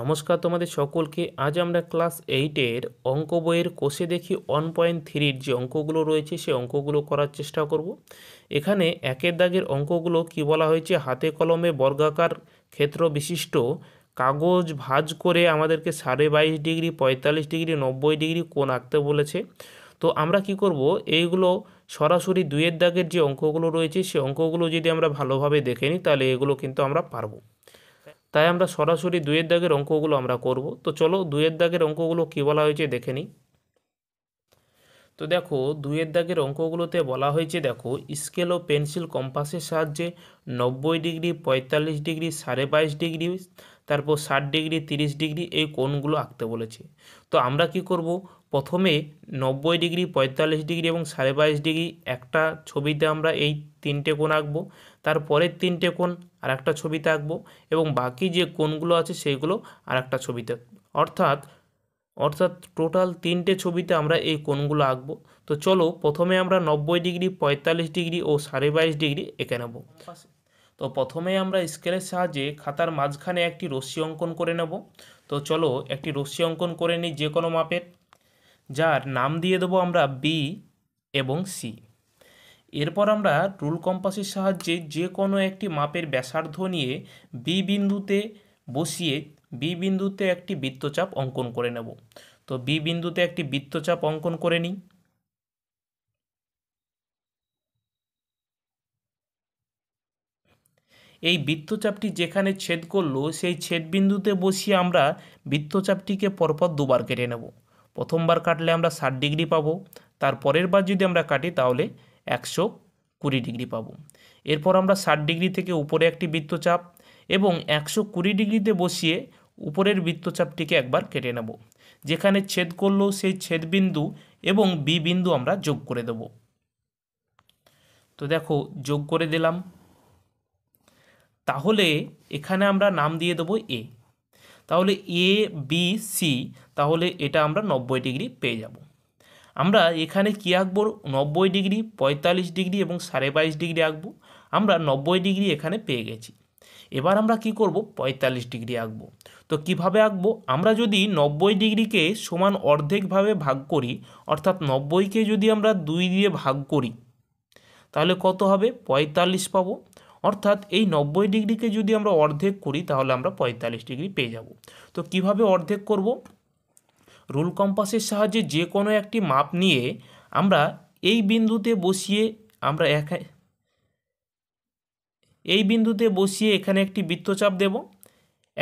নমস্কার তোমাদের সকলকে আজ আমরা ক্লাস এইটের অঙ্ক বইয়ের কোষে দেখি ওয়ান পয়েন্ট থ্রির যে অঙ্কগুলো রয়েছে সে অঙ্কগুলো করার চেষ্টা করব এখানে একের দাগের অঙ্কগুলো কি বলা হয়েছে হাতে কলমে বর্গাকার ক্ষেত্র বিশিষ্ট কাগজ ভাজ করে আমাদেরকে সাড়ে বাইশ ডিগ্রি পঁয়তাল্লিশ ডিগ্রি নব্বই ডিগ্রি কোন আঁকতে বলেছে তো আমরা কি করব এইগুলো সরাসরি দুয়ের দাগের যে অঙ্কগুলো রয়েছে সে অঙ্কগুলো যদি আমরা ভালোভাবে দেখে নিই তাহলে এগুলো কিন্তু আমরা পারবো তাই আমরা সরাসরি দুয়ের দাগের অঙ্কগুলো আমরা করব তো চলো দুয়ের দাগের অঙ্কগুলো কী বলা হয়েছে দেখে নিই তো দেখো দুয়ের দাগের অঙ্কগুলোতে বলা হয়েছে দেখো স্কেল ও পেন্সিল কম্পাসের সাহায্যে নব্বই ডিগ্রি পঁয়তাল্লিশ ডিগ্রি সাড়ে বাইশ ডিগ্রি তারপর ষাট ডিগ্রি তিরিশ ডিগ্রি এই কোণগুলো আঁকতে বলেছে তো আমরা কি করব প্রথমে নব্বই ডিগ্রি পঁয়তাল্লিশ ডিগ্রি এবং সাড়ে বাইশ ডিগ্রি একটা ছবিতে আমরা এই তিনটে কোণ আঁকবো তারপরের তিনটে কোণ আর একটা ছবিতে আঁকবো এবং বাকি যে কোনগুলো আছে সেইগুলো আর একটা ছবিতে অর্থাৎ অর্থাৎ টোটাল তিনটে ছবিতে আমরা এই কোণগুলো আঁকবো তো চলো প্রথমে আমরা নব্বই ডিগ্রি পঁয়তাল্লিশ ডিগ্রি ও সাড়ে বাইশ ডিগ্রি এঁকে নেব তো প্রথমে আমরা স্কেলের সাহায্যে খাতার মাঝখানে একটি রশ্মি অঙ্কন করে নেব তো চলো একটি রশ্মি অঙ্কন করে নিই যে কোনো মাপের যার নাম দিয়ে দেবো আমরা বি এবং সি এরপর আমরা টুল কম্পাসের সাহায্যে যে কোনো একটি মাপের ব্যাসার্ধ নিয়ে বি বিন্দুতে বসিয়ে বি বিন্দুতে একটি বৃত্তচাপ অঙ্কন করে নেব তো বি বিন্দুতে একটি বৃত্তচাপ অঙ্কন করে নিই এই বৃত্তচাপটি যেখানে ছেদ করলো সেই ছেদ বিন্দুতে বসিয়ে আমরা বৃত্তচাপটিকে পরপর দুবার কেটে নেব প্রথমবার কাটলে আমরা ষাট ডিগ্রি পাবো তারপরের বার যদি আমরা কাটি তাহলে একশো কুড়ি ডিগ্রি পাবো এরপর আমরা ষাট ডিগ্রি থেকে উপরে একটি বৃত্তচাপ এবং একশো কুড়ি ডিগ্রিতে বসিয়ে উপরের বৃত্তচাপটিকে একবার কেটে নেব যেখানে ছেদ করলো সেই ছেদবিন্দু এবং বি বিন্দু আমরা যোগ করে দেব তো দেখো যোগ করে দিলাম তাহলে এখানে আমরা নাম দিয়ে দেবো এ তাহলে এ বি সি তাহলে এটা আমরা নব্বই ডিগ্রি পেয়ে যাব আমরা এখানে কী আঁকবো নব্বই ডিগ্রি পঁয়তাল্লিশ ডিগ্রি এবং সাড়ে বাইশ ডিগ্রি আঁকবো আমরা নব্বই ডিগ্রি এখানে পেয়ে গেছি এবার আমরা কি করব পঁয়তাল্লিশ ডিগ্রি আঁকবো তো কিভাবে আঁকবো আমরা যদি নব্বই ডিগ্রিকে সমান অর্ধেকভাবে ভাগ করি অর্থাৎ নব্বইকে যদি আমরা দুই দিয়ে ভাগ করি তাহলে কত হবে পঁয়তাল্লিশ পাব অর্থাৎ এই নব্বই ডিগ্রিকে যদি আমরা অর্ধেক করি তাহলে আমরা পঁয়তাল্লিশ ডিগ্রি পেয়ে যাব তো কিভাবে অর্ধেক করব রুল কম্পাসের সাহায্যে যে কোনো একটি মাপ নিয়ে আমরা এই বিন্দুতে বসিয়ে আমরা এক এই বিন্দুতে বসিয়ে এখানে একটি বৃত্তচাপ দেব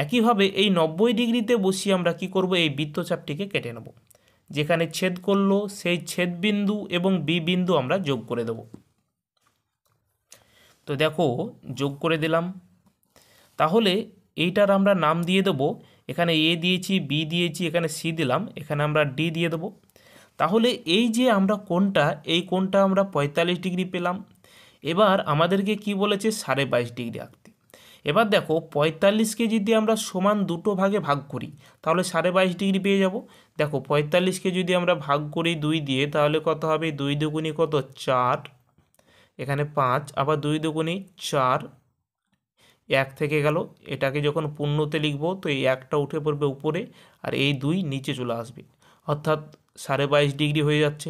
একইভাবে এই নব্বই ডিগ্রিতে বসিয়ে আমরা কি করব এই বৃত্তচাপটিকে কেটে নেব যেখানে ছেদ করলো সেই ছেদ বিন্দু এবং বি বিন্দু আমরা যোগ করে দেব তো দেখো যোগ করে দিলাম তাহলে এইটার আমরা নাম দিয়ে দেবো এখানে এ দিয়েছি বি দিয়েছি এখানে সি দিলাম এখানে আমরা ডি দিয়ে দেবো তাহলে এই যে আমরা কোনটা এই কোনটা আমরা পঁয়তাল্লিশ ডিগ্রি পেলাম এবার আমাদেরকে কি বলেছে সাড়ে বাইশ ডিগ্রি আঁকতে এবার দেখো পঁয়তাল্লিশকে যদি আমরা সমান দুটো ভাগে ভাগ করি তাহলে সাড়ে বাইশ ডিগ্রি পেয়ে যাব দেখো পঁয়তাল্লিশকে যদি আমরা ভাগ করি দুই দিয়ে তাহলে কত হবে দুই দুগুণি কত চার এখানে পাঁচ আবার দুই দুগুণি চার এক থেকে গেল এটাকে যখন পূর্ণতে লিখব তো এই একটা উঠে পড়বে উপরে আর এই দুই নিচে চলে আসবে অর্থাৎ সাড়ে বাইশ ডিগ্রি হয়ে যাচ্ছে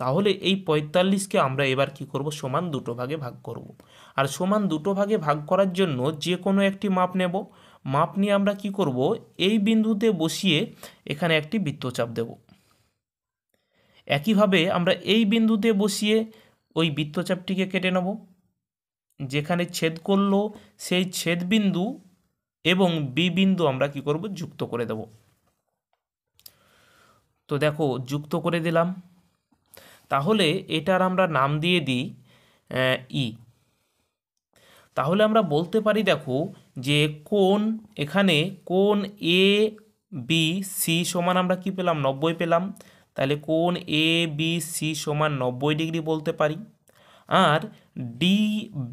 তাহলে এই পঁয়তাল্লিশকে আমরা এবার কি করব সমান দুটো ভাগে ভাগ করব। আর সমান দুটো ভাগে ভাগ করার জন্য যে কোনো একটি মাপ নেব মাপ নিয়ে আমরা কি করব এই বিন্দুতে বসিয়ে এখানে একটি বৃত্তচাপ দেব একইভাবে আমরা এই বিন্দুতে বসিয়ে ওই বৃত্তচাপটিকে কেটে নেব যেখানে ছেদ করল সেই ছেদবিন্দু এবং বি বিন্দু আমরা কি করব যুক্ত করে দেব তো দেখো যুক্ত করে দিলাম তাহলে এটার আমরা নাম দিয়ে দিই ই তাহলে আমরা বলতে পারি দেখো যে কোন এখানে কোন এ বি সি সমান আমরা কি পেলাম নব্বই পেলাম তাহলে কোন এ বি সি সমান নব্বই ডিগ্রি বলতে পারি আর ডি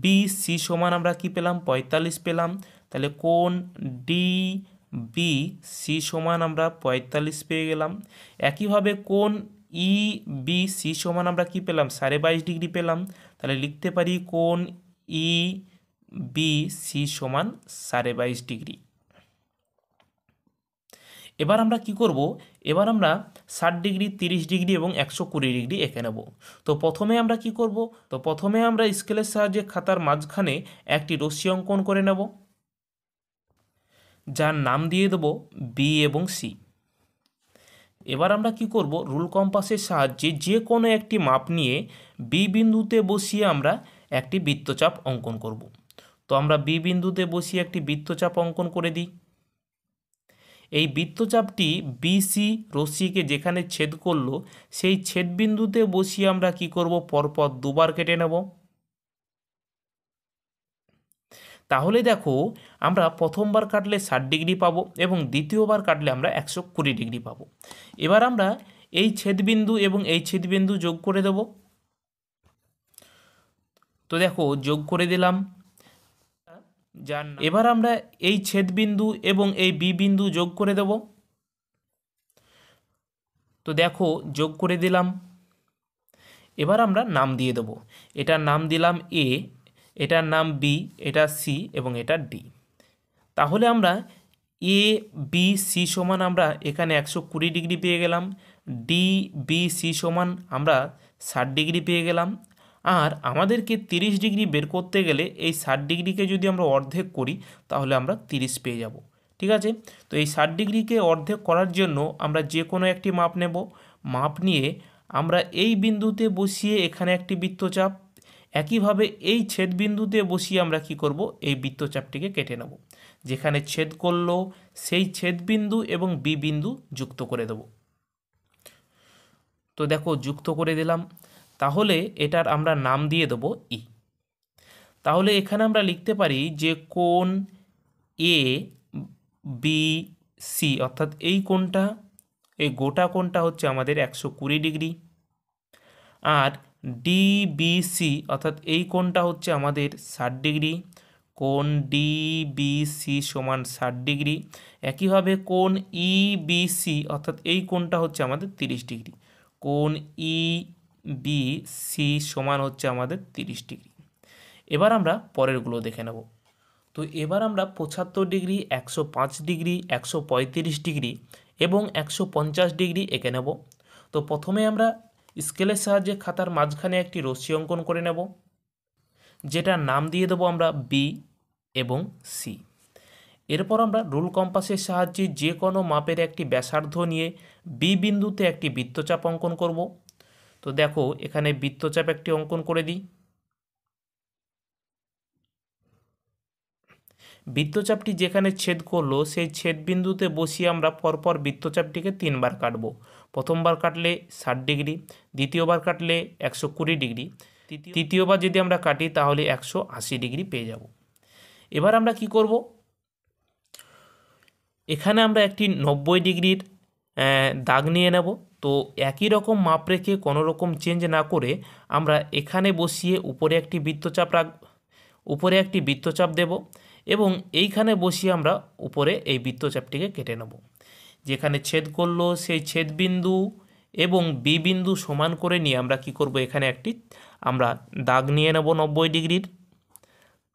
বি সি সমান আমরা কি পেলাম পঁয়তাল্লিশ পেলাম তাহলে কোন ডি বি সি সমান আমরা পঁয়তাল্লিশ পেয়ে গেলাম একইভাবে কোন ই বি সি সমান আমরা কি পেলাম সাড়ে বাইশ ডিগ্রি পেলাম তাহলে লিখতে পারি কোন ই বি সি সমান সাড়ে বাইশ ডিগ্রি এবার আমরা কি করব এবার আমরা ষাট ডিগ্রি তিরিশ ডিগ্রি এবং একশো কুড়ি ডিগ্রি এঁকে নেব তো প্রথমে আমরা কি করব তো প্রথমে আমরা স্কেলের সাহায্যে খাতার মাঝখানে একটি রশ্মি অঙ্কন করে নেব যার নাম দিয়ে দেব বি এবং সি এবার আমরা কি করব রুল কম্পাসের সাহায্যে যে কোনো একটি মাপ নিয়ে বি বিন্দুতে বসিয়ে আমরা একটি বৃত্তচাপ অঙ্কন করব তো আমরা বি বিন্দুতে বসিয়ে একটি বৃত্তচাপ অঙ্কন করে দিই এই বৃত্তচাপটি বিসি রশ্মিকে যেখানে ছেদ করলো সেই ছেদবিন্দুতে বসিয়ে আমরা কি করব পরপর দুবার কেটে নেব তাহলে দেখো আমরা প্রথমবার কাটলে ষাট ডিগ্রি পাবো এবং দ্বিতীয়বার কাটলে আমরা একশো কুড়ি ডিগ্রি পাবো এবার আমরা এই ছেদবিন্দু এবং এই ছেদবিন্দু যোগ করে দেব তো দেখো যোগ করে দিলাম এবার আমরা এই ছেদ বিন্দু এবং এই বি বিন্দু যোগ করে দেব তো দেখো যোগ করে দিলাম এবার আমরা নাম দিয়ে দেব এটার নাম দিলাম এ এটার নাম বি এটা সি এবং এটা ডি তাহলে আমরা এ বি সি সমান আমরা এখানে একশো কুড়ি ডিগ্রি পেয়ে গেলাম ডি বি সি সমান আমরা ষাট ডিগ্রি পেয়ে গেলাম আর আমাদেরকে 30 ডিগ্রি বের করতে গেলে এই ষাট ডিগ্রিকে যদি আমরা অর্ধেক করি তাহলে আমরা 30 পেয়ে যাব ঠিক আছে তো এই ষাট ডিগ্রিকে অর্ধেক করার জন্য আমরা যে কোনো একটি মাপ নেব মাপ নিয়ে আমরা এই বিন্দুতে বসিয়ে এখানে একটি বৃত্তচাপ একইভাবে এই ছেদ বিন্দুতে বসিয়ে আমরা কি করব এই বৃত্তচাপটিকে কেটে নেব যেখানে ছেদ করলো সেই ছেদ বিন্দু এবং বি বিন্দু যুক্ত করে দেব তো দেখো যুক্ত করে দিলাম তাহলে এটার আমরা নাম দিয়ে দেব ই তাহলে এখানে আমরা লিখতে পারি যে কোন এ বি সি অর্থাৎ এই কোনটা এই গোটা কোনটা হচ্ছে আমাদের একশো কুড়ি ডিগ্রি আর ডিবিসি অর্থাৎ এই কোনটা হচ্ছে আমাদের ষাট ডিগ্রি বি ডিবিসি সমান ষাট ডিগ্রি একইভাবে কোন ই বি সি অর্থাৎ এই কোনটা হচ্ছে আমাদের তিরিশ ডিগ্রি কোন ই বি সি সমান হচ্ছে আমাদের তিরিশ ডিগ্রি এবার আমরা পরেরগুলো দেখে নেব তো এবার আমরা পঁচাত্তর ডিগ্রি একশো পাঁচ ডিগ্রি একশো পঁয়ত্রিশ ডিগ্রি এবং একশো পঞ্চাশ ডিগ্রি এঁকে নেব তো প্রথমে আমরা স্কেলের সাহায্যে খাতার মাঝখানে একটি রশ্মি অঙ্কন করে নেব যেটা নাম দিয়ে দেবো আমরা বি এবং সি এরপর আমরা রুল কম্পাসের সাহায্যে যে কোনো মাপের একটি ব্যাসার্ধ নিয়ে বি বিন্দুতে একটি বৃত্তচাপ অঙ্কন করবো তো দেখো এখানে বৃত্তচাপ একটি অঙ্কন করে দিই বৃত্তচাপটি যেখানে ছেদ করলো সেই ছেদবিন্দুতে বসিয়ে আমরা পরপর বৃত্তচাপটিকে তিনবার কাটব প্রথমবার কাটলে ষাট ডিগ্রি দ্বিতীয়বার কাটলে একশো কুড়ি ডিগ্রি তৃতীয়বার যদি আমরা কাটি তাহলে একশো আশি ডিগ্রি পেয়ে যাব এবার আমরা কি করব এখানে আমরা একটি নব্বই ডিগ্রির দাগ নিয়ে নেব তো একই রকম মাপ রেখে কোনো রকম চেঞ্জ না করে আমরা এখানে বসিয়ে উপরে একটি বৃত্তচাপ রাখ উপরে একটি বৃত্তচাপ দেব এবং এইখানে বসিয়ে আমরা উপরে এই বৃত্তচাপটিকে কেটে নেব যেখানে ছেদ করলো সেই ছেদ বিন্দু এবং বি বিন্দু সমান করে নিয়ে আমরা কি করব এখানে একটি আমরা দাগ নিয়ে নেব নব্বই ডিগ্রির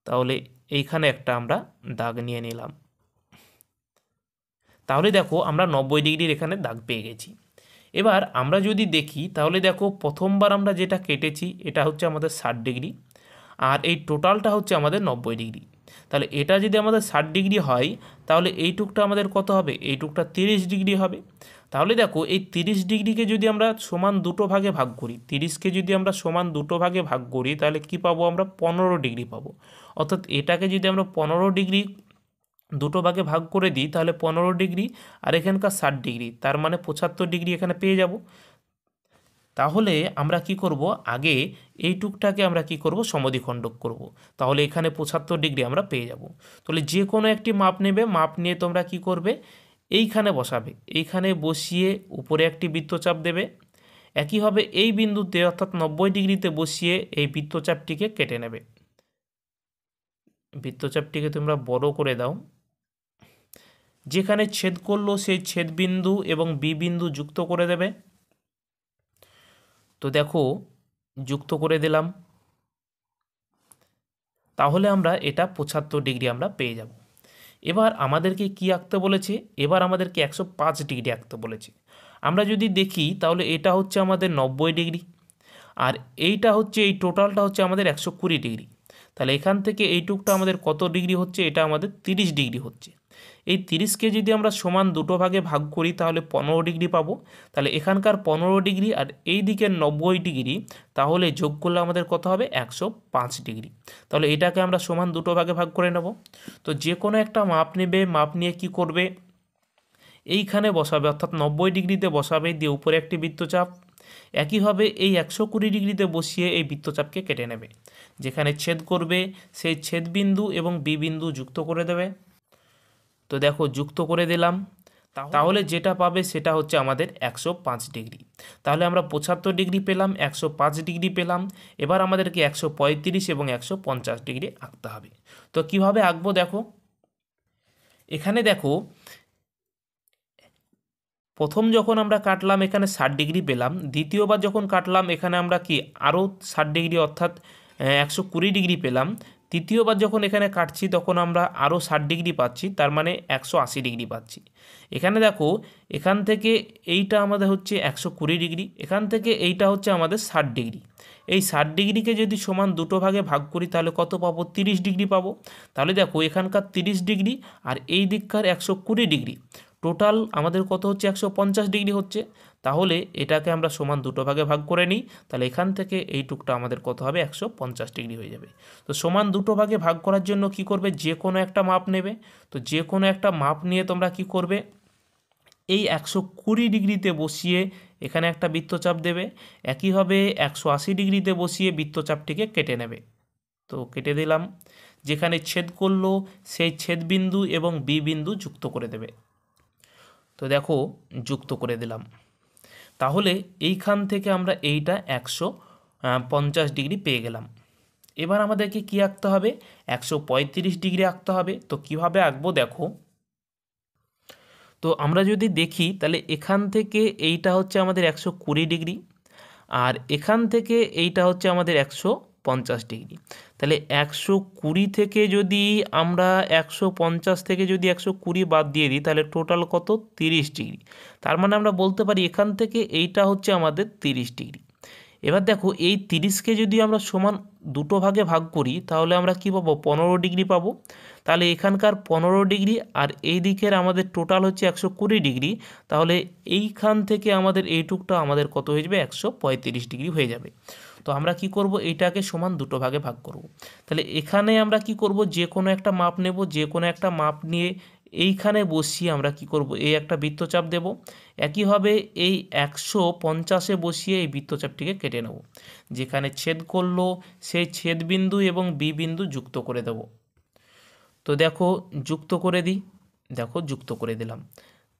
তাহলে এইখানে একটা আমরা দাগ নিয়ে নিলাম তাহলে দেখো আমরা নব্বই ডিগ্রির এখানে দাগ পেয়ে গেছি এবার আমরা যদি দেখি তাহলে দেখো প্রথমবার আমরা যেটা কেটেছি এটা হচ্ছে আমাদের ষাট ডিগ্রি আর এই টোটালটা হচ্ছে আমাদের নব্বই ডিগ্রি তাহলে এটা যদি আমাদের ষাট ডিগ্রি হয় তাহলে এইটুকটা আমাদের কত হবে এইটুকটা তিরিশ ডিগ্রি হবে তাহলে দেখো এই তিরিশ ডিগ্রিকে যদি আমরা সমান দুটো ভাগে ভাগ করি তিরিশকে যদি আমরা সমান দুটো ভাগে ভাগ করি তাহলে কি পাবো আমরা পনেরো ডিগ্রি পাবো অর্থাৎ এটাকে যদি আমরা পনেরো ডিগ্রি দুটো ভাগে ভাগ করে দিই তাহলে পনেরো ডিগ্রি আর এখানকার ষাট ডিগ্রি তার মানে পঁচাত্তর ডিগ্রি এখানে পেয়ে যাব তাহলে আমরা কি করব আগে এই টুকটাকে আমরা কি করব সমধিখণ্ডক করব। তাহলে এখানে পঁচাত্তর ডিগ্রি আমরা পেয়ে যাব তাহলে যে কোনো একটি মাপ নেবে মাপ নিয়ে তোমরা কি করবে এইখানে বসাবে এইখানে বসিয়ে উপরে একটি বৃত্তচাপ দেবে একইভাবে এই বিন্দুতে অর্থাৎ নব্বই ডিগ্রিতে বসিয়ে এই বৃত্তচাপটিকে কেটে নেবে বৃত্তচাপটিকে তোমরা বড় করে দাও যেখানে ছেদ করলো সেই ছেদবিন্দু এবং বি বিন্দু যুক্ত করে দেবে তো দেখো যুক্ত করে দিলাম তাহলে আমরা এটা পঁচাত্তর ডিগ্রি আমরা পেয়ে যাব এবার আমাদেরকে কি আঁকতে বলেছে এবার আমাদেরকে একশো পাঁচ ডিগ্রি আঁকতে বলেছে আমরা যদি দেখি তাহলে এটা হচ্ছে আমাদের নব্বই ডিগ্রি আর এইটা হচ্ছে এই টোটালটা হচ্ছে আমাদের একশো কুড়ি ডিগ্রি তাহলে এখান থেকে এইটুকটা আমাদের কত ডিগ্রি হচ্ছে এটা আমাদের তিরিশ ডিগ্রি হচ্ছে এই তিরিশকে যদি আমরা সমান দুটো ভাগে ভাগ করি তাহলে পনেরো ডিগ্রি পাবো তাহলে এখানকার পনেরো ডিগ্রি আর এই দিকের নব্বই ডিগ্রি তাহলে যোগ করলে আমাদের কত হবে একশো পাঁচ ডিগ্রি তাহলে এটাকে আমরা সমান দুটো ভাগে ভাগ করে নেব তো যে কোনো একটা মাপ নেবে মাপ নিয়ে কি করবে এইখানে বসাবে অর্থাৎ নব্বই ডিগ্রিতে বসাবে দিয়ে উপরে একটি বৃত্তচাপ একইভাবে এই একশো কুড়ি ডিগ্রিতে বসিয়ে এই বৃত্তচাপকে কেটে নেবে যেখানে ছেদ করবে সেই ছেদ বিন্দু এবং বিবিন্দু যুক্ত করে দেবে তো দেখো যুক্ত করে দিলাম তাহলে যেটা পাবে সেটা হচ্ছে আমাদের একশো পাঁচ ডিগ্রি তাহলে আমরা পঁচাত্তর ডিগ্রি পেলাম একশো পাঁচ ডিগ্রি পেলাম এবার আমাদেরকে একশো পঁয়ত্রিশ এবং একশো পঞ্চাশ ডিগ্রি আঁকতে হবে তো কিভাবে আঁকবো দেখো এখানে দেখো প্রথম যখন আমরা কাটলাম এখানে ষাট ডিগ্রি পেলাম দ্বিতীয়বার যখন কাটলাম এখানে আমরা কি আরও ষাট ডিগ্রি অর্থাৎ একশো কুড়ি ডিগ্রি পেলাম তৃতীয়বার যখন এখানে কাটছি তখন আমরা আরও ষাট ডিগ্রি পাচ্ছি তার মানে একশো আশি ডিগ্রি পাচ্ছি এখানে দেখো এখান থেকে এইটা আমাদের হচ্ছে একশো কুড়ি ডিগ্রি এখান থেকে এইটা হচ্ছে আমাদের ষাট ডিগ্রি এই ষাট ডিগ্রিকে যদি সমান দুটো ভাগে ভাগ করি তাহলে কত পাবো তিরিশ ডিগ্রি পাবো তাহলে দেখো এখানকার তিরিশ ডিগ্রি আর এই দিককার একশো কুড়ি ডিগ্রি টোটাল আমাদের কত হচ্ছে একশো পঞ্চাশ ডিগ্রি হচ্ছে তাহলে এটাকে আমরা সমান দুটো ভাগে ভাগ করে নিই তাহলে এখান থেকে এইটুকটা আমাদের কত হবে একশো পঞ্চাশ ডিগ্রি হয়ে যাবে তো সমান দুটো ভাগে ভাগ করার জন্য কি করবে যে কোনো একটা মাপ নেবে তো যে কোনো একটা মাপ নিয়ে তোমরা কি করবে এই একশো কুড়ি ডিগ্রিতে বসিয়ে এখানে একটা বৃত্তচাপ দেবে একইভাবে একশো আশি ডিগ্রিতে বসিয়ে বৃত্তচাপটিকে কেটে নেবে তো কেটে দিলাম যেখানে ছেদ করলো সেই ছেদবিন্দু এবং বি বিন্দু যুক্ত করে দেবে তো দেখো যুক্ত করে দিলাম তাহলে এইখান থেকে আমরা এইটা একশো পঞ্চাশ ডিগ্রি পেয়ে গেলাম এবার আমাদেরকে কি আঁকতে হবে একশো পঁয়ত্রিশ ডিগ্রি আঁকতে হবে তো কিভাবে আঁকবো দেখো তো আমরা যদি দেখি তাহলে এখান থেকে এইটা হচ্ছে আমাদের একশো কুড়ি ডিগ্রি আর এখান থেকে এইটা হচ্ছে আমাদের একশো পঞ্চাশ ডিগ্রি তাহলে একশো কুড়ি থেকে যদি আমরা একশো পঞ্চাশ থেকে যদি একশো কুড়ি বাদ দিয়ে দিই তাহলে টোটাল কত তিরিশ ডিগ্রি তার মানে আমরা বলতে পারি এখান থেকে এইটা হচ্ছে আমাদের তিরিশ ডিগ্রি এবার দেখো এই তিরিশকে যদি আমরা সমান দুটো ভাগে ভাগ করি তাহলে আমরা কি পাবো পনেরো ডিগ্রি পাবো তাহলে এখানকার পনেরো ডিগ্রি আর এই দিকের আমাদের টোটাল হচ্ছে একশো কুড়ি ডিগ্রি তাহলে এইখান থেকে আমাদের এইটুকটা আমাদের কত হয়ে যাবে একশো পঁয়ত্রিশ ডিগ্রি হয়ে যাবে তো আমরা কি করব এইটাকে সমান দুটো ভাগে ভাগ করব তাহলে এখানে আমরা কি করব যে কোনো একটা মাপ নেব যে কোনো একটা মাপ নিয়ে এইখানে বসিয়ে আমরা কি করব এই একটা বৃত্তচাপ দেব একইভাবে এই একশো পঞ্চাশে বসিয়ে এই বৃত্তচাপটিকে কেটে নেব যেখানে ছেদ করলো সেই ছেদবিন্দু এবং বি বিন্দু যুক্ত করে দেব তো দেখো যুক্ত করে দিই দেখো যুক্ত করে দিলাম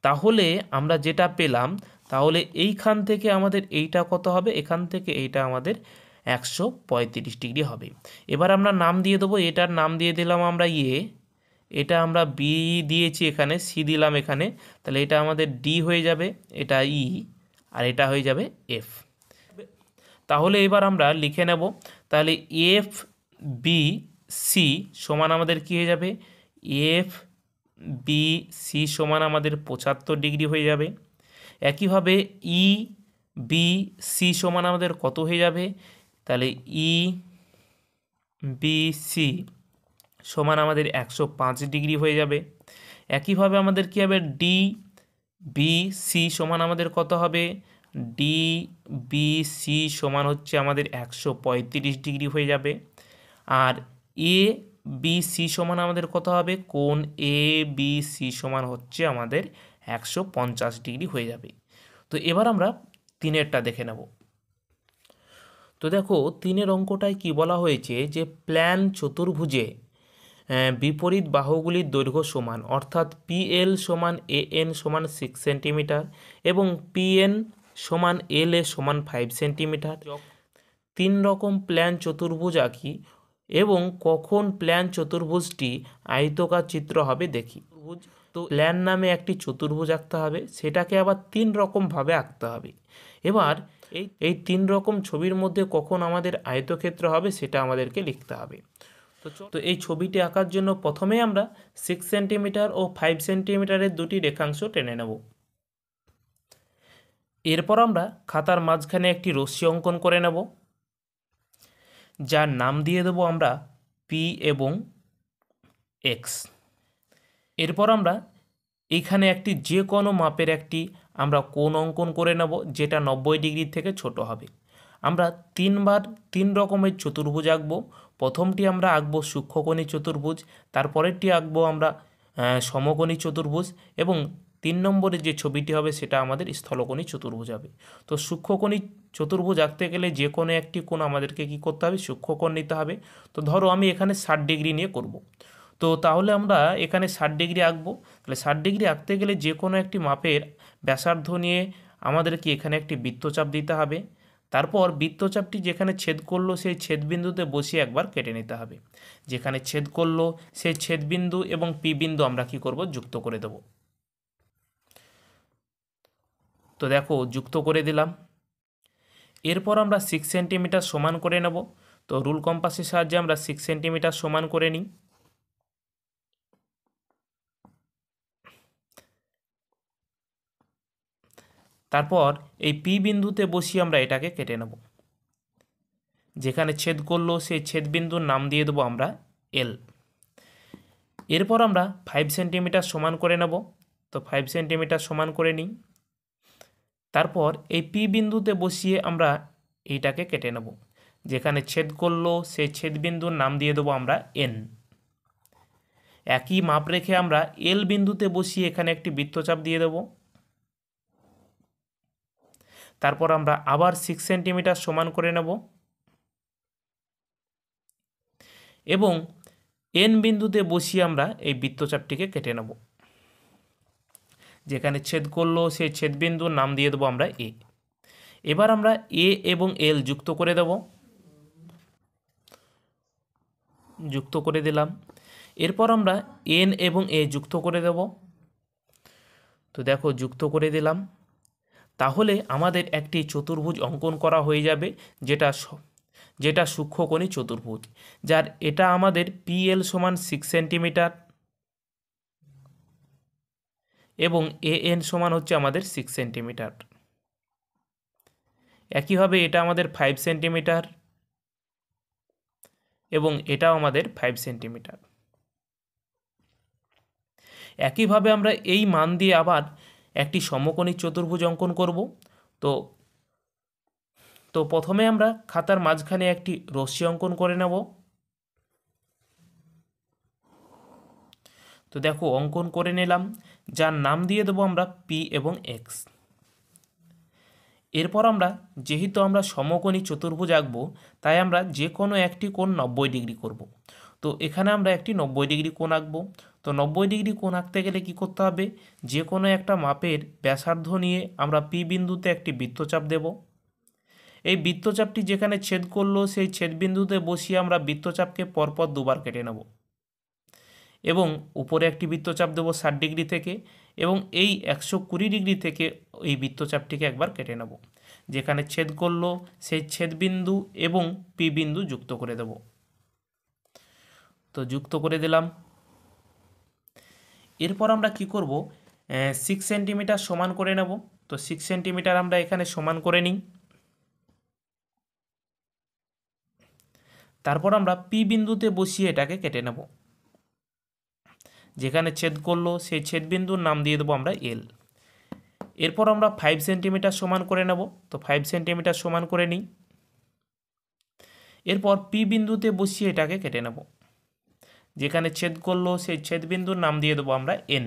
তাহলে আমরা যেটা পেলাম তাহলে এইখান থেকে আমাদের এইটা কত হবে এখান থেকে এইটা আমাদের একশো ডিগ্রি হবে এবার আমরা নাম দিয়ে দেবো এটার নাম দিয়ে দিলাম আমরা ইয়ে এটা আমরা বি দিয়েছি এখানে সি দিলাম এখানে তাহলে এটা আমাদের ডি হয়ে যাবে এটা ই e, আর এটা হয়ে যাবে এফ তাহলে এবার আমরা লিখে নেব তাহলে এফ বি সি সমান আমাদের কী হয়ে যাবে এফ বি সি সমান আমাদের পঁচাত্তর ডিগ্রি হয়ে যাবে একইভাবে ই বি সি সমান আমাদের কত হয়ে যাবে তাহলে ই বি সি সমান আমাদের একশো পাঁচ ডিগ্রি হয়ে যাবে একইভাবে আমাদের কী হবে ডি বি সি সমান আমাদের কত হবে ডি বি সি সমান হচ্ছে আমাদের একশো পঁয়ত্রিশ ডিগ্রি হয়ে যাবে আর এ বি সি সমান আমাদের কত হবে কোন এ বি সি সমান হচ্ছে আমাদের একশো পঞ্চাশ ডিগ্রি হয়ে যাবে তো এবার আমরা তিনেরটা দেখে নেব তো দেখো তিনের অঙ্কটায় কি বলা হয়েছে যে প্ল্যান চতুর্ভুজে বিপরীত বাহুগুলির দৈর্ঘ্য সমান অর্থাৎ পিএল সমান এ এন সমান সিক্স সেন্টিমিটার এবং পিএন সমান এল এ সমান ফাইভ সেন্টিমিটার তিন রকম প্ল্যান চতুর্ভুজ আঁকি এবং কখন প্ল্যান চতুর্ভুজটি আয়তকার চিত্র হবে দেখি তো প্ল্যান নামে একটি চতুর্ভুজ আঁকতে হবে সেটাকে আবার তিন রকমভাবে আঁকতে হবে এবার এই এই তিন রকম ছবির মধ্যে কখন আমাদের আয়তক্ষেত্র হবে সেটা আমাদেরকে লিখতে হবে তো এই ছবিটি আঁকার জন্য প্রথমে আমরা সিক্স সেন্টিমিটার ও ফাইভ সেন্টিমিটারের দুটি রেখাংশ টেনে নেব এরপর আমরা খাতার মাঝখানে একটি রশ্মি অঙ্কন করে নেব যার নাম দিয়ে দেব আমরা পি এবং এক্স এরপর আমরা এখানে একটি যে কোনো মাপের একটি আমরা কোন অঙ্কন করে নেব যেটা নব্বই ডিগ্রির থেকে ছোট হবে আমরা তিনবার তিন রকমের চতুর্ভুজ আঁকবো প্রথমটি আমরা আঁকবো সূক্ষ্মকণী চতুর্ভুজ তারপরেরটি আঁকবো আমরা সমকোণী চতুর্ভুজ এবং তিন নম্বরে যে ছবিটি হবে সেটা আমাদের স্থলকণী চতুর্ভুজ হবে তো সূক্ষ্মকণী চতুর্ভুজ আঁকতে গেলে যে কোনো একটি কোণ আমাদেরকে কি করতে হবে সূক্ষ্মকোণ নিতে হবে তো ধরো আমি এখানে ষাট ডিগ্রি নিয়ে করব। তো তাহলে আমরা এখানে ষাট ডিগ্রি আঁকবো তাহলে ষাট ডিগ্রি আঁকতে গেলে যে কোনো একটি মাপের ব্যাসার্ধ নিয়ে আমাদেরকে এখানে একটি বৃত্তচাপ দিতে হবে তারপর বৃত্তচাপটি যেখানে ছেদ করলো সেই ছেদবিন্দুতে বসিয়ে একবার কেটে নিতে হবে যেখানে ছেদ করলো সেই ছেদবিন্দু এবং পি বিন্দু আমরা কি করব যুক্ত করে দেব তো দেখো যুক্ত করে দিলাম এরপর আমরা সিক্স সেন্টিমিটার সমান করে নেব তো রুল কম্পাসের সাহায্যে আমরা সিক্স সেন্টিমিটার সমান করে নিই তারপর এই পি বিন্দুতে বসিয়ে আমরা এটাকে কেটে নেব যেখানে ছেদ করলো সেই ছেদ বিন্দুর নাম দিয়ে দেবো আমরা এল এরপর আমরা ফাইভ সেন্টিমিটার সমান করে নেব তো ফাইভ সেন্টিমিটার সমান করে নিই তারপর এই পি বিন্দুতে বসিয়ে আমরা এইটাকে কেটে নেব যেখানে ছেদ করলো সেই ছেদ বিন্দুর নাম দিয়ে দেবো আমরা এন একই মাপ রেখে আমরা এল বিন্দুতে বসিয়ে এখানে একটি বৃত্তচাপ দিয়ে দেবো তারপর আমরা আবার সিক্স সেন্টিমিটার সমান করে নেব এবং এন বিন্দুতে বসিয়ে আমরা এই বৃত্তচাপটিকে কেটে নেব যেখানে ছেদ করলো সেই ছেদবিন্দুর নাম দিয়ে দেবো আমরা এ এবার আমরা এ এবং এল যুক্ত করে দেব যুক্ত করে দিলাম এরপর আমরা এন এবং এ যুক্ত করে দেব তো দেখো যুক্ত করে দিলাম তাহলে আমাদের একটি চতুর্ভুজ অঙ্কন করা হয়ে যাবে যেটা যেটা সূক্ষ্মকণি চতুর্ভুজ যার এটা আমাদের পিএল সমান সিক্স সেন্টিমিটার এবং এ এন সমান হচ্ছে আমাদের সিক্স সেন্টিমিটার একইভাবে এটা আমাদের ফাইভ সেন্টিমিটার এবং এটাও আমাদের ফাইভ সেন্টিমিটার একইভাবে আমরা এই মান দিয়ে আবার একটি সমকোণী চতুর্ভুজ অঙ্কন করব তো তো প্রথমে আমরা খাতার মাঝখানে একটি রশ্মি অঙ্কন করে নেব তো দেখো অঙ্কন করে নিলাম যার নাম দিয়ে দেবো আমরা পি এবং এক্স এরপর আমরা যেহেতু আমরা সমকোণী চতুর্ভুজ আঁকবো তাই আমরা যে কোনো একটি কোণ নব্বই ডিগ্রি করব। তো এখানে আমরা একটি নব্বই ডিগ্রি কোণ আঁকবো তো নব্বই ডিগ্রি কোণ আঁকতে গেলে কি করতে হবে যে কোনো একটা মাপের ব্যাসার্ধ নিয়ে আমরা পি বিন্দুতে একটি বৃত্তচাপ দেব এই বৃত্তচাপটি যেখানে ছেদ করলো সেই ছেদ বিন্দুতে বসিয়ে আমরা বৃত্তচাপকে পরপর দুবার কেটে নেব এবং উপরে একটি বৃত্তচাপ দেবো ষাট ডিগ্রি থেকে এবং এই একশো কুড়ি ডিগ্রি থেকে এই বৃত্তচাপটিকে একবার কেটে নেব যেখানে ছেদ করলো সেই ছেদ বিন্দু এবং পি বিন্দু যুক্ত করে দেব তো যুক্ত করে দিলাম এরপর আমরা কি করব সিক্স সেন্টিমিটার সমান করে নেব তো সিক্স সেন্টিমিটার আমরা এখানে সমান করে নিই তারপর আমরা পি বিন্দুতে বসিয়ে এটাকে কেটে নেব যেখানে ছেদ করলো সেই ছেদ বিন্দুর নাম দিয়ে দেবো আমরা এল এরপর আমরা ফাইভ সেন্টিমিটার সমান করে নেব তো ফাইভ সেন্টিমিটার সমান করে নিই এরপর পি বিন্দুতে বসিয়ে এটাকে কেটে নেব যেখানে ছেদ করলো সেই ছেদবিন্দুর নাম দিয়ে দেবো আমরা এন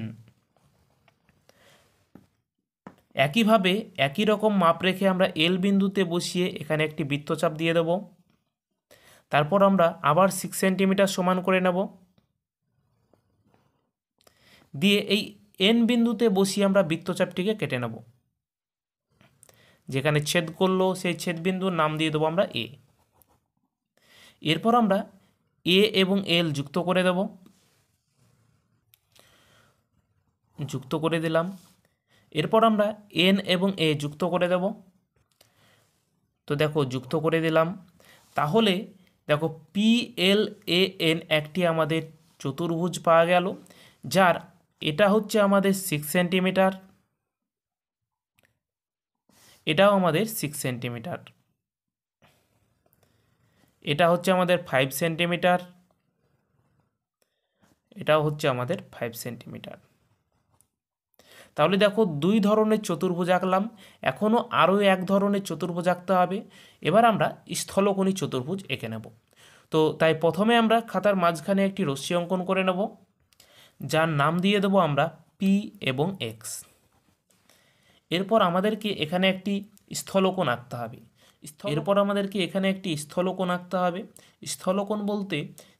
একইভাবে একই রকম মাপ রেখে আমরা এল বিন্দুতে বসিয়ে এখানে একটি বৃত্তচাপ দিয়ে দেব তারপর আমরা আবার সিক্স সেন্টিমিটার সমান করে নেব দিয়ে এই এন বিন্দুতে বসিয়ে আমরা বৃত্তচাপটিকে কেটে নেব যেখানে ছেদ করলো সেই ছেদবিন্দুর নাম দিয়ে দেবো আমরা এ এরপর আমরা এ এবং এল যুক্ত করে দেব যুক্ত করে দিলাম এরপর আমরা এন এবং এ যুক্ত করে দেব তো দেখো যুক্ত করে দিলাম তাহলে দেখো পি এল এ এন একটি আমাদের চতুর্ভুজ পাওয়া গেল যার এটা হচ্ছে আমাদের সিক্স সেন্টিমিটার এটাও আমাদের সিক্স সেন্টিমিটার এটা হচ্ছে আমাদের ফাইভ সেন্টিমিটার এটাও হচ্ছে আমাদের ফাইভ সেন্টিমিটার তাহলে দেখো দুই ধরনের চতুর্ভুজ আঁকলাম এখনও আরও এক ধরনের চতুর্ভুজ আঁকতে হবে এবার আমরা স্থলকণি চতুর্ভুজ এঁকে নেব তো তাই প্রথমে আমরা খাতার মাঝখানে একটি রশ্মি অঙ্কন করে নেব যার নাম দিয়ে দেব আমরা পি এবং এক্স এরপর আমাদেরকে এখানে একটি স্থলকোণ আঁকতে হবে এরপর আমাদেরকে এখানে একটি স্থলকোণ আঁকতে হবে স্থলকোণ বলতে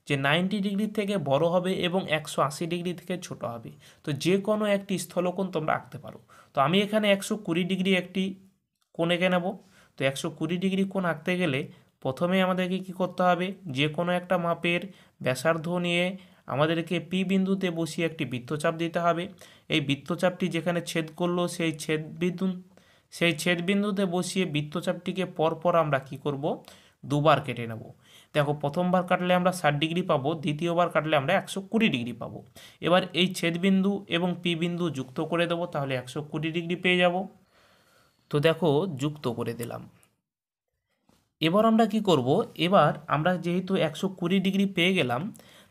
যে নাইনটি ডিগ্রি থেকে বড় হবে এবং একশো আশি ডিগ্রি থেকে ছোট হবে তো যে কোনো একটি স্থলকোণ তোমরা আঁকতে পারো তো আমি এখানে একশো কুড়ি ডিগ্রি একটি কোণ এঁকে নেব তো একশো কুড়ি ডিগ্রি কোণ আঁকতে গেলে প্রথমে আমাদেরকে কি করতে হবে যে কোনো একটা মাপের ব্যাসার্ধ নিয়ে আমাদেরকে পি বিন্দুতে বসিয়ে একটি বৃত্তচাপ দিতে হবে এই বৃত্তচাপটি যেখানে ছেদ করলো সেই ছেদ বিন্দু সেই ছেদবিন্দুতে বসিয়ে বৃত্তচাপটিকে পরপর আমরা কি করব দুবার কেটে নেব দেখো প্রথমবার কাটলে আমরা ষাট ডিগ্রি পাবো দ্বিতীয়বার কাটলে আমরা একশো কুড়ি ডিগ্রি পাবো এবার এই ছেদবিন্দু এবং পি বিন্দু যুক্ত করে দেবো তাহলে একশো কুড়ি ডিগ্রি পেয়ে যাব তো দেখো যুক্ত করে দিলাম এবার আমরা কি করব এবার আমরা যেহেতু একশো কুড়ি ডিগ্রি পেয়ে গেলাম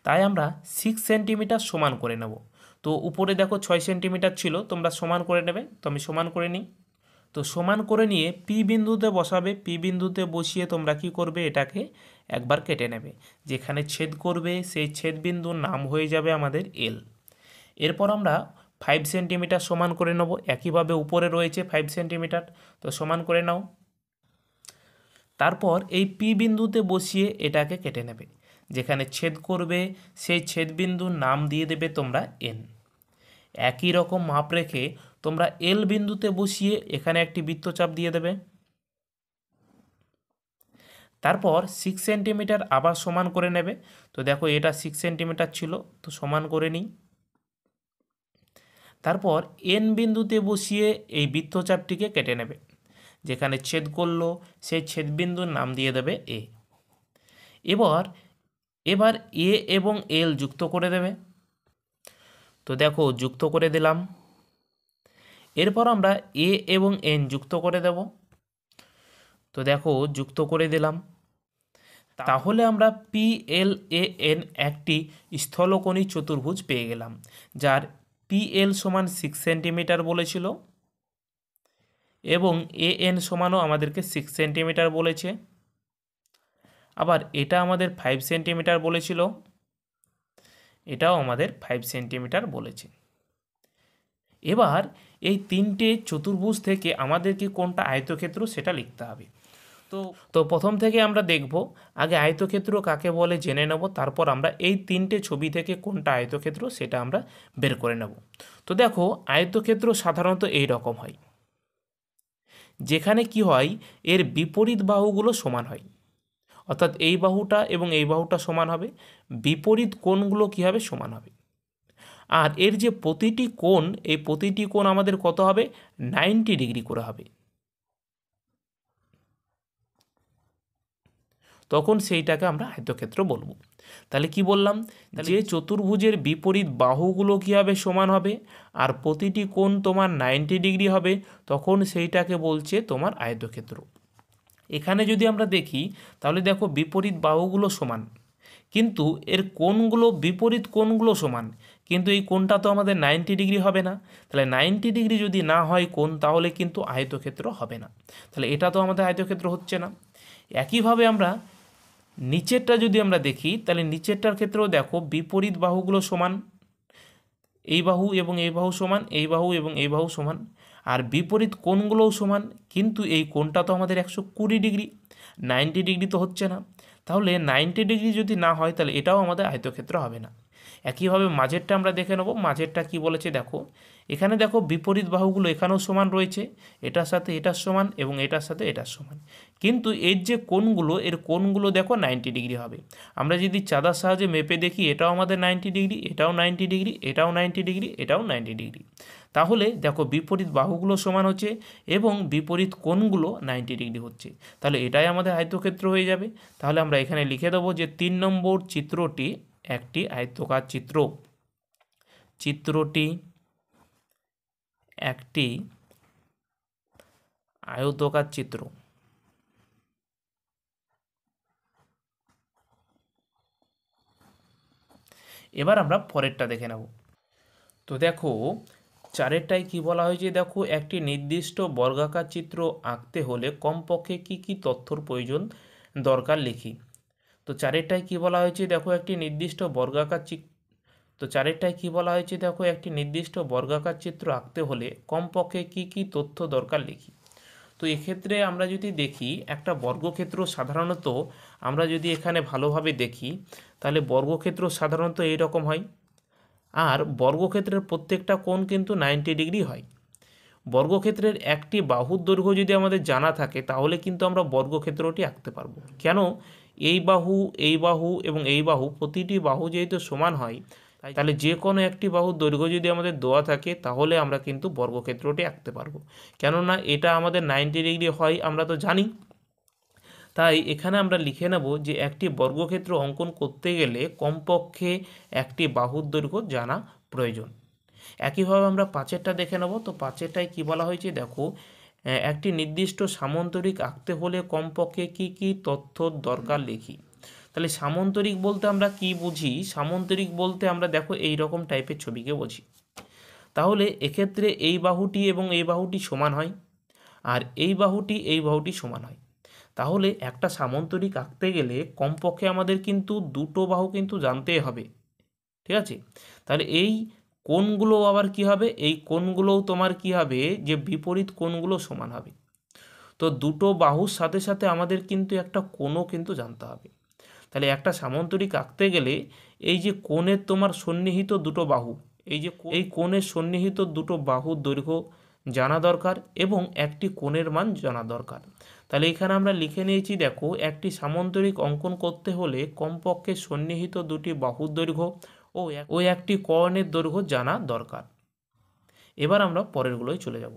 তাই আমরা সিক্স সেন্টিমিটার সমান করে নেব তো উপরে দেখো ছয় সেন্টিমিটার ছিল তোমরা সমান করে নেবে তো আমি সমান করে নিই তো সমান করে নিয়ে পি বিন্দুতে বসাবে পি বিন্দুতে বসিয়ে তোমরা কি করবে এটাকে একবার কেটে নেবে যেখানে ছেদ করবে সেই ছেদ বিন্দুর নাম হয়ে যাবে আমাদের এল এরপর আমরা ফাইভ সেন্টিমিটার সমান করে নেব একইভাবে উপরে রয়েছে ফাইভ সেন্টিমিটার তো সমান করে নাও তারপর এই পি বিন্দুতে বসিয়ে এটাকে কেটে নেবে যেখানে ছেদ করবে সেই ছেদ বিন্দুর নাম দিয়ে দেবে তোমরা এন একই রকম মাপ রেখে তোমরা এল বিন্দুতে বসিয়ে এখানে একটি বৃত্তচাপ দিয়ে দেবে তারপর সিক্স সেন্টিমিটার আবার সমান করে নেবে তো দেখো এটা সিক্স সেন্টিমিটার ছিল তো সমান করে নিই তারপর এন বিন্দুতে বসিয়ে এই বৃত্তচাপটিকে কেটে নেবে যেখানে ছেদ করলো সেই ছেদবিন্দুর নাম দিয়ে দেবে এ এবার এবার এ এবং এল যুক্ত করে দেবে তো দেখো যুক্ত করে দিলাম এরপর আমরা এ এবং এন যুক্ত করে দেব তো দেখো যুক্ত করে দিলাম তাহলে আমরা পি এল এ এন একটি স্থলকণী চতুর্ভুজ পেয়ে গেলাম যার পি এল সমান সিক্স সেন্টিমিটার বলেছিল এবং এ এন সমানও আমাদেরকে সিক্স সেন্টিমিটার বলেছে আবার এটা আমাদের ফাইভ সেন্টিমিটার বলেছিল এটাও আমাদের ফাইভ সেন্টিমিটার বলেছে এবার এই তিনটে চতুর্ভুজ থেকে আমাদেরকে কোনটা আয়তক্ষেত্র সেটা লিখতে হবে তো তো প্রথম থেকে আমরা দেখব আগে আয়তক্ষেত্র কাকে বলে জেনে নেব তারপর আমরা এই তিনটে ছবি থেকে কোনটা আয়তক্ষেত্র সেটা আমরা বের করে নেব তো দেখো আয়তক্ষেত্র সাধারণত এই রকম হয় যেখানে কি হয় এর বিপরীত বাহুগুলো সমান হয় অর্থাৎ এই বাহুটা এবং এই বাহুটা সমান হবে বিপরীত কোণগুলো কী হবে সমান হবে আর এর যে প্রতিটি কোণ এই প্রতিটি কোণ আমাদের কত হবে নাইনটি ডিগ্রি করে হবে তখন সেইটাকে আমরা আয়তক্ষেত্র বলবো তাহলে কি বললাম যে চতুর্ভুজের বিপরীত বাহুগুলো কী হবে সমান হবে আর প্রতিটি কোণ তোমার নাইনটি ডিগ্রি হবে তখন সেইটাকে বলছে তোমার আয়তক্ষেত্র এখানে যদি আমরা দেখি তাহলে দেখো বিপরীত বাহুগুলো সমান কিন্তু এর কোনগুলো বিপরীত কোনগুলো সমান কিন্তু এই কোনটা তো আমাদের নাইনটি ডিগ্রি হবে না তাহলে নাইনটি ডিগ্রি যদি না হয় কোন তাহলে কিন্তু আয়তক্ষেত্র হবে না তাহলে এটা তো আমাদের আয়তক্ষেত্র হচ্ছে না একইভাবে আমরা নিচেরটা যদি আমরা দেখি তাহলে নিচেরটার ক্ষেত্রেও দেখো বিপরীত বাহুগুলো সমান এই বাহু এবং এই বাহু সমান এই বাহু এবং এই বাহু সমান আর বিপরীত কোণগুলোও সমান কিন্তু এই কোণটা তো আমাদের একশো কুড়ি ডিগ্রি নাইনটি ডিগ্রি তো হচ্ছে না তাহলে নাইনটি ডিগ্রি যদি না হয় তাহলে এটাও আমাদের আয়তক্ষেত্র হবে না একইভাবে মাঝেরটা আমরা দেখে নেব মাঝেরটা কি বলেছে দেখো এখানে দেখো বিপরীত বাহুগুলো এখানেও সমান রয়েছে এটার সাথে এটার সমান এবং এটার সাথে এটার সমান কিন্তু এর যে কোনগুলো এর কোনগুলো দেখো নাইনটি ডিগ্রি হবে আমরা যদি চাঁদার সাহায্যে মেপে দেখি এটাও আমাদের নাইনটি ডিগ্রি এটাও নাইনটি ডিগ্রি এটাও নাইনটি ডিগ্রি এটাও নাইনটি ডিগ্রি তাহলে দেখো বিপরীত বাহুগুলো সমান হচ্ছে এবং বিপরীত কোনগুলো নাইনটি ডিগ্রি হচ্ছে তাহলে এটাই আমাদের আয়তক্ষেত্র হয়ে যাবে তাহলে আমরা এখানে লিখে দেবো যে তিন নম্বর চিত্রটি একটি আয়তকার চিত্র চিত্রটি একটি আয়তকার চিত্র এবার আমরা পরেরটা দেখে নেব তো দেখো চারেরটায় কি বলা হয়েছে দেখো একটি নির্দিষ্ট বর্গাকার চিত্র আঁকতে হলে কমপক্ষে কি কি তথ্যর প্রয়োজন দরকার লিখি তো চারেরটায় কী বলা হয়েছে দেখো একটি নির্দিষ্ট বর্গাকার চিত্র তো চারেরটায় কী বলা হয়েছে দেখো একটি নির্দিষ্ট বর্গাকার চিত্র আঁকতে হলে কমপক্ষে কি কি তথ্য দরকার লিখি তো এক্ষেত্রে আমরা যদি দেখি একটা বর্গক্ষেত্র সাধারণত আমরা যদি এখানে ভালোভাবে দেখি তাহলে বর্গক্ষেত্র সাধারণত এই রকম হয় আর বর্গক্ষেত্রের প্রত্যেকটা কোণ কিন্তু নাইনটি ডিগ্রি হয় বর্গক্ষেত্রের একটি বাহুর দৈর্ঘ্য যদি আমাদের জানা থাকে তাহলে কিন্তু আমরা বর্গক্ষেত্রটি আঁকতে পারবো কেন এই বাহু এই বাহু এবং এই বাহু প্রতিটি বাহু যেহেতু সমান হয় তাহলে যে কোনো একটি বাহু দৈর্ঘ্য যদি আমাদের দেওয়া থাকে তাহলে আমরা কিন্তু বর্গক্ষেত্রটি আঁকতে পারবো কেননা এটা আমাদের নাইনটি ডিগ্রি হয় আমরা তো জানি তাই এখানে আমরা লিখে নেব যে একটি বর্গক্ষেত্র অঙ্কন করতে গেলে কমপক্ষে একটি বাহুর দৈর্ঘ্য জানা প্রয়োজন একইভাবে আমরা পাঁচেরটা দেখে নেব তো পাঁচেরটায় কি বলা হয়েছে দেখো একটি নির্দিষ্ট সামন্তরিক আঁকতে হলে কমপক্ষে কি কি তথ্য দরকার লিখি তাহলে সামন্তরিক বলতে আমরা কি বুঝি সামন্তরিক বলতে আমরা দেখো এই রকম টাইপের ছবিকে বুঝি তাহলে এক্ষেত্রে এই বাহুটি এবং এই বাহুটি সমান হয় আর এই বাহুটি এই বাহুটি সমান হয় তাহলে একটা সামন্তরিক আঁকতে গেলে কমপক্ষে আমাদের কিন্তু দুটো বাহু কিন্তু জানতে হবে ঠিক আছে তাহলে এই কোনগুলো আবার কি হবে এই কোনগুলোও তোমার কি হবে যে বিপরীত কোনগুলো সমান হবে তো দুটো বাহুর সাথে সাথে আমাদের কিন্তু একটা কোণও কিন্তু জানতে হবে তাহলে একটা সামন্তরিক আঁকতে গেলে এই যে কোণের তোমার সন্নিহিত দুটো বাহু এই যে এই কোণের সন্নিহিত দুটো বাহুর দৈর্ঘ্য জানা দরকার এবং একটি কোণের মান জানা দরকার তাহলে এখানে আমরা লিখে নিয়েছি দেখো একটি সামন্তরিক অঙ্কন করতে হলে কমপক্ষে সন্নিহিত দুটি বাহুর দৈর্ঘ্য ও ওই একটি কর্ণের দৈর্ঘ্য জানা দরকার এবার আমরা পরেরগুলোয় চলে যাব